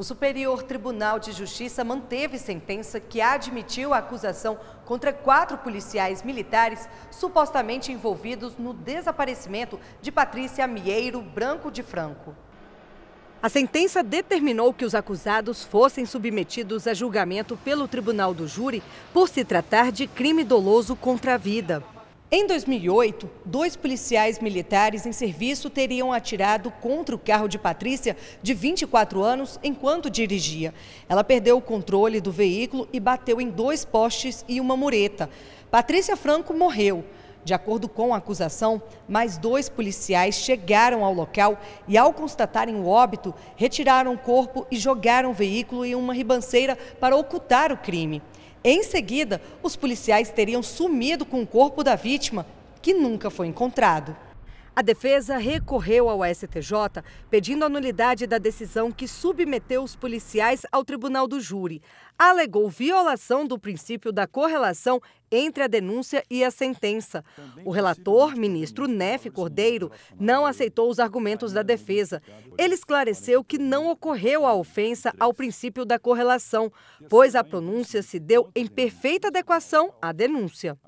O Superior Tribunal de Justiça manteve sentença que admitiu a acusação contra quatro policiais militares supostamente envolvidos no desaparecimento de Patrícia Mieiro Branco de Franco. A sentença determinou que os acusados fossem submetidos a julgamento pelo tribunal do júri por se tratar de crime doloso contra a vida. Em 2008, dois policiais militares em serviço teriam atirado contra o carro de Patrícia, de 24 anos, enquanto dirigia. Ela perdeu o controle do veículo e bateu em dois postes e uma mureta. Patrícia Franco morreu. De acordo com a acusação, mais dois policiais chegaram ao local e, ao constatarem o óbito, retiraram o corpo e jogaram o veículo em uma ribanceira para ocultar o crime. Em seguida, os policiais teriam sumido com o corpo da vítima, que nunca foi encontrado. A defesa recorreu ao STJ pedindo a nulidade da decisão que submeteu os policiais ao tribunal do júri. Alegou violação do princípio da correlação entre a denúncia e a sentença. O relator, ministro Nef é Cordeiro, não aceitou os argumentos da defesa. Ele esclareceu que não ocorreu a ofensa ao princípio da correlação, assim pois a pronúncia se deu em perfeita adequação à denúncia.